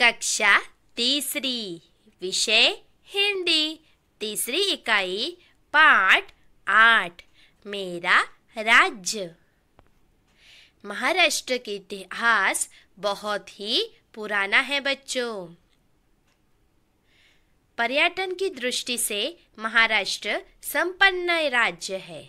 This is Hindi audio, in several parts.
कक्षा तीसरी विषय हिंदी तीसरी इकाई पाठ आठ मेरा राज्य महाराष्ट्र के इतिहास बहुत ही पुराना है बच्चों पर्यटन की दृष्टि से महाराष्ट्र संपन्न राज्य है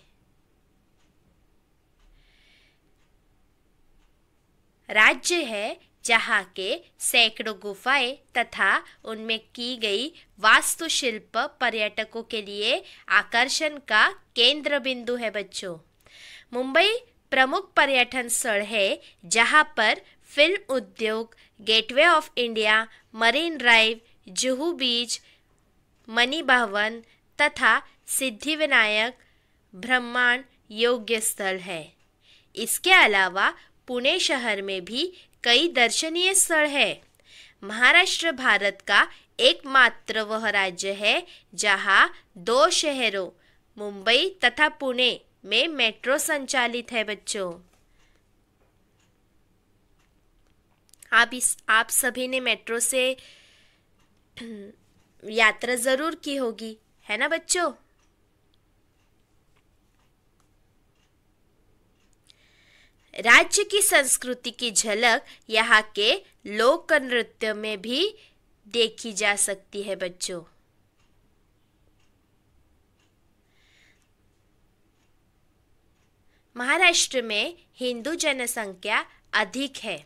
राज्य है जहाँ के सैकड़ों गुफाएं तथा उनमें की गई वास्तुशिल्प पर्यटकों के लिए आकर्षण का केंद्र बिंदु है बच्चों मुंबई प्रमुख पर्यटन स्थल है जहाँ पर फिल्म उद्योग gateway of India marine drive Juhu beach Mani Bhavan तथा सिद्धिविनायक ब्रह्मांड योग्य स्थल है इसके अलावा पुणे शहर में भी कई दर्शनीय स्थल है महाराष्ट्र भारत का एकमात्र वह राज्य है जहाँ दो शहरों मुंबई तथा पुणे में मेट्रो संचालित है बच्चों आप इस आप सभी ने मेट्रो से यात्रा ज़रूर की होगी है ना बच्चों राज्य की संस्कृति की झलक यहाँ के लोक नृत्य में भी देखी जा सकती है बच्चों महाराष्ट्र में हिंदू जनसंख्या अधिक है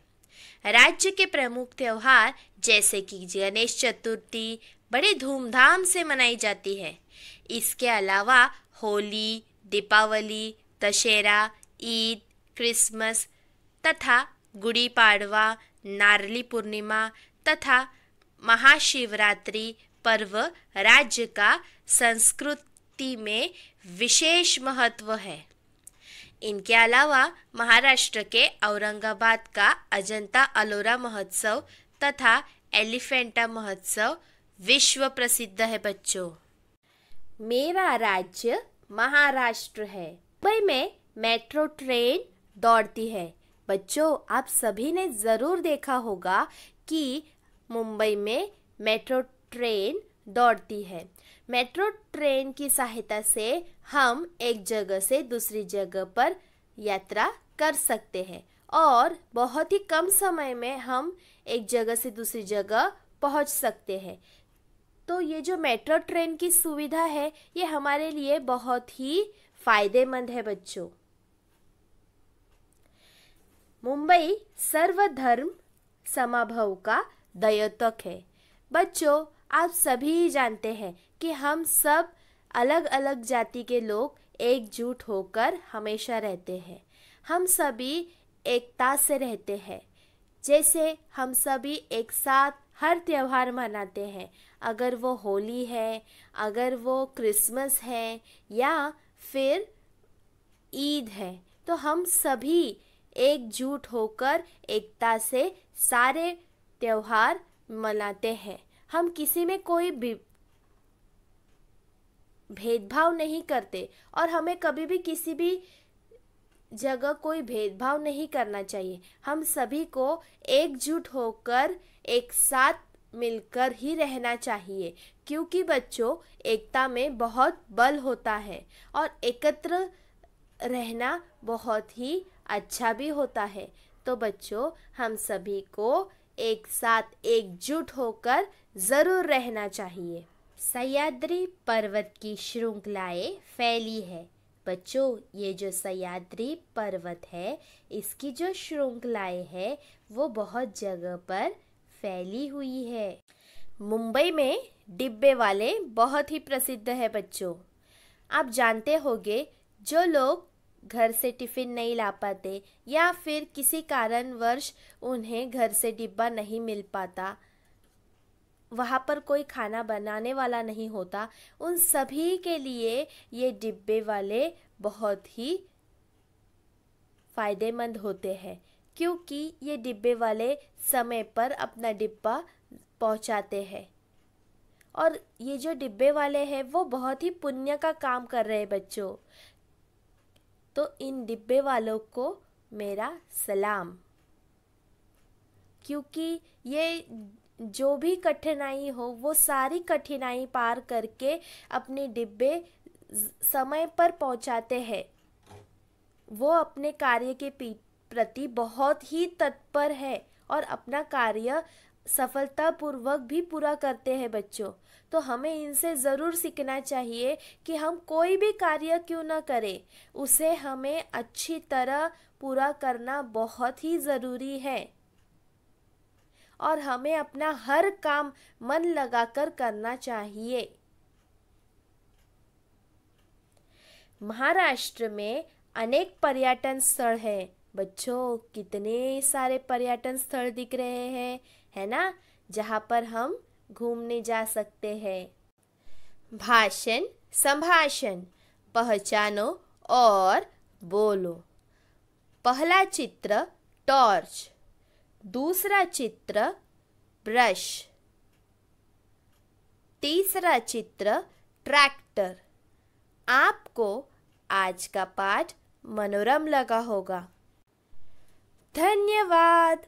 राज्य के प्रमुख त्यौहार जैसे कि गणेश चतुर्थी बड़े धूमधाम से मनाई जाती है इसके अलावा होली दीपावली दशहरा ईद क्रिसमस तथा गुड़ी पाड़वा नारली पूर्णिमा तथा महाशिवरात्रि पर्व राज्य का संस्कृति में विशेष महत्व है इनके अलावा महाराष्ट्र के औरंगाबाद का अजंता अलोरा महोत्सव तथा एलिफेंटा महोत्सव विश्व प्रसिद्ध है बच्चों मेरा राज्य महाराष्ट्र है मुंबई में मेट्रो ट्रेन दौड़ती है बच्चों आप सभी ने ज़रूर देखा होगा कि मुंबई में मेट्रो ट्रेन दौड़ती है मेट्रो ट्रेन की सहायता से हम एक जगह से दूसरी जगह पर यात्रा कर सकते हैं और बहुत ही कम समय में हम एक जगह से दूसरी जगह पहुंच सकते हैं तो ये जो मेट्रो ट्रेन की सुविधा है ये हमारे लिए बहुत ही फ़ायदेमंद है बच्चों मुंबई सर्वधर्म समाभव का दयोतक है बच्चों आप सभी जानते हैं कि हम सब अलग अलग जाति के लोग एकजुट होकर हमेशा रहते हैं हम सभी एकता से रहते हैं जैसे हम सभी एक साथ हर त्यौहार मनाते हैं अगर वो होली है अगर वो क्रिसमस है या फिर ईद है तो हम सभी एकजुट होकर एकता से सारे त्यौहार मनाते हैं हम किसी में कोई भी भेदभाव नहीं करते और हमें कभी भी किसी भी जगह कोई भेदभाव नहीं करना चाहिए हम सभी को एकजुट होकर एक साथ मिलकर ही रहना चाहिए क्योंकि बच्चों एकता में बहुत बल होता है और एकत्र रहना बहुत ही अच्छा भी होता है तो बच्चों हम सभी को एक साथ एकजुट होकर ज़रूर रहना चाहिए सयाद्री पर्वत की श्रृंखलाएँ फैली है बच्चों ये जो सयाद्री पर्वत है इसकी जो श्रृंखलाएँ है वो बहुत जगह पर फैली हुई है मुंबई में डिब्बे वाले बहुत ही प्रसिद्ध है बच्चों आप जानते होंगे जो लोग घर से टिफ़िन नहीं ला पाते या फिर किसी कारणवश उन्हें घर से डिब्बा नहीं मिल पाता वहाँ पर कोई खाना बनाने वाला नहीं होता उन सभी के लिए ये डिब्बे वाले बहुत ही फ़ायदेमंद होते हैं क्योंकि ये डिब्बे वाले समय पर अपना डिब्बा पहुँचाते हैं और ये जो डिब्बे वाले हैं वो बहुत ही पुण्य का काम कर रहे हैं बच्चों तो इन डिब्बे वालों को मेरा सलाम क्योंकि ये जो भी कठिनाई हो वो सारी कठिनाई पार करके अपने डिब्बे समय पर पहुंचाते हैं वो अपने कार्य के प्रति बहुत ही तत्पर है और अपना कार्य सफलतापूर्वक भी पूरा करते हैं बच्चों तो हमें इनसे ज़रूर सीखना चाहिए कि हम कोई भी कार्य क्यों ना करें उसे हमें अच्छी तरह पूरा करना बहुत ही ज़रूरी है और हमें अपना हर काम मन लगाकर करना चाहिए महाराष्ट्र में अनेक पर्यटन स्थल हैं बच्चों कितने सारे पर्यटन स्थल दिख रहे हैं है ना जहाँ पर हम घूमने जा सकते हैं भाषण संभाषण पहचानो और बोलो पहला चित्र टॉर्च दूसरा चित्र ब्रश तीसरा चित्र ट्रैक्टर आपको आज का पाठ मनोरम लगा होगा धन्यवाद